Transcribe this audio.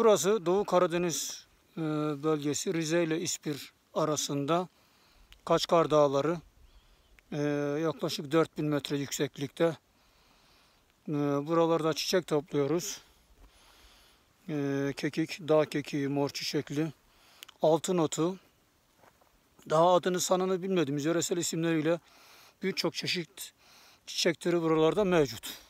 Burası Doğu Karadeniz e, bölgesi Rize ile İspir arasında Kaçkar Dağları e, yaklaşık 4000 metre yükseklikte. E, buralarda çiçek topluyoruz. Kekik, dağ kekiği, mor çiçekli. Altın otu. Daha adını sanını bilmediğimiz yöresel isimleriyle birçok çeşit çiçek türü buralarda mevcut.